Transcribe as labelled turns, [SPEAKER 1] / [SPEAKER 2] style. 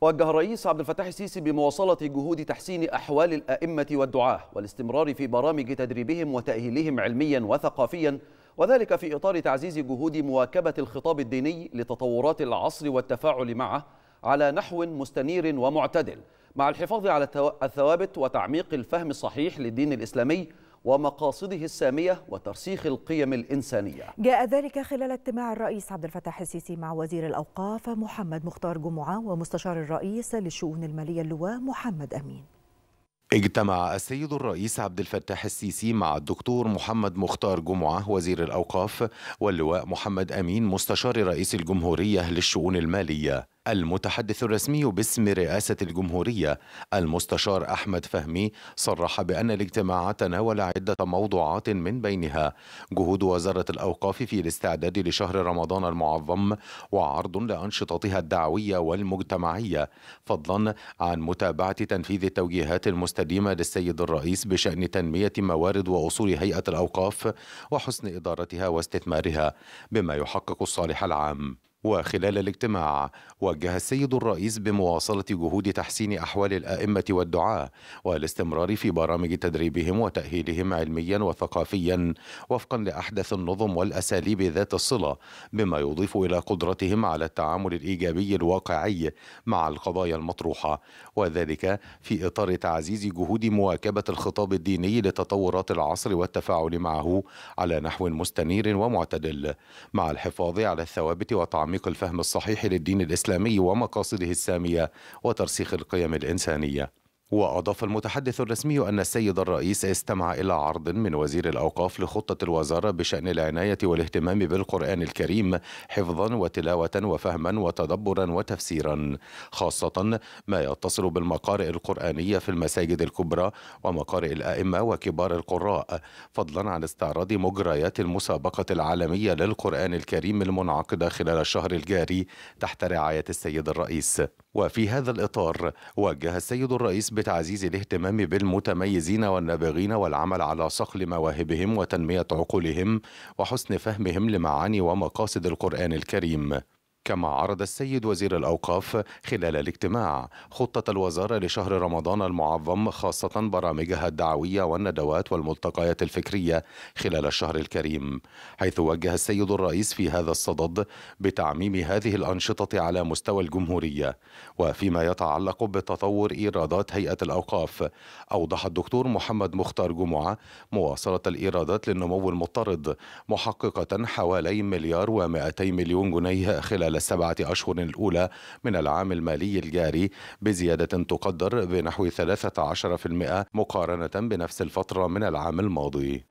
[SPEAKER 1] وجه الرئيس عبد الفتاح السيسي بمواصلة جهود تحسين أحوال الأئمة والدعاة والاستمرار في برامج تدريبهم وتأهيلهم علميا وثقافيا وذلك في إطار تعزيز جهود مواكبة الخطاب الديني لتطورات العصر والتفاعل معه على نحو مستنير ومعتدل مع الحفاظ على الثوابت وتعميق الفهم الصحيح للدين الإسلامي ومقاصده السامية وترسيخ القيم الإنسانية
[SPEAKER 2] جاء ذلك خلال اجتماع الرئيس عبد الفتاح السيسي مع وزير الأوقاف محمد مختار جمعة ومستشار الرئيس للشؤون المالية اللواء محمد أمين اجتمع السيد الرئيس عبد الفتاح السيسي مع الدكتور محمد مختار جمعة وزير الأوقاف واللواء محمد أمين مستشار رئيس الجمهورية للشؤون المالية المتحدث الرسمي باسم رئاسة الجمهورية المستشار أحمد فهمي صرح بأن الاجتماع تناول عدة موضوعات من بينها جهود وزارة الأوقاف في الاستعداد لشهر رمضان المعظم وعرض لأنشطتها الدعوية والمجتمعية فضلا عن متابعة تنفيذ التوجيهات المستديمة للسيد الرئيس بشأن تنمية موارد وأصول هيئة الأوقاف وحسن إدارتها واستثمارها بما يحقق الصالح العام وخلال الاجتماع وجه السيد الرئيس بمواصلة جهود تحسين أحوال الأئمة والدعاة والاستمرار في برامج تدريبهم وتأهيلهم علميا وثقافيا وفقا لأحدث النظم والأساليب ذات الصلة بما يضيف إلى قدرتهم على التعامل الإيجابي الواقعي مع القضايا المطروحة وذلك في إطار تعزيز جهود مواكبة الخطاب الديني لتطورات العصر والتفاعل معه على نحو مستنير ومعتدل مع الحفاظ على الثوابت وتعميق تعميق الفهم الصحيح للدين الاسلامي ومقاصده الساميه وترسيخ القيم الانسانيه وأضاف المتحدث الرسمي أن السيد الرئيس استمع إلى عرض من وزير الأوقاف لخطة الوزارة بشأن العناية والاهتمام بالقرآن الكريم حفظا وتلاوة وفهما وتدبرا وتفسيرا خاصة ما يتصل بالمقارئ القرآنية في المساجد الكبرى ومقارئ الأئمة وكبار القراء فضلا عن استعراض مجريات المسابقة العالمية للقرآن الكريم المنعقدة خلال الشهر الجاري تحت رعاية السيد الرئيس وفي هذا الإطار وجه السيد الرئيس بتعزيز الاهتمام بالمتميزين والنابغين والعمل على صقل مواهبهم وتنمية عقولهم وحسن فهمهم لمعاني ومقاصد القرآن الكريم كما عرض السيد وزير الأوقاف خلال الاجتماع خطة الوزارة لشهر رمضان المعظم خاصة برامجها الدعوية والندوات والملتقيات الفكرية خلال الشهر الكريم حيث وجه السيد الرئيس في هذا الصدد بتعميم هذه الأنشطة على مستوى الجمهورية وفيما يتعلق بتطور إيرادات هيئة الأوقاف أوضح الدكتور محمد مختار جمعة مواصلة الإيرادات للنمو المضطرد محققة حوالي مليار و200 مليون جنيه خلال خلال السبعة أشهر الأولى من العام المالي الجاري بزيادة تقدر بنحو 13% مقارنة بنفس الفترة من العام الماضي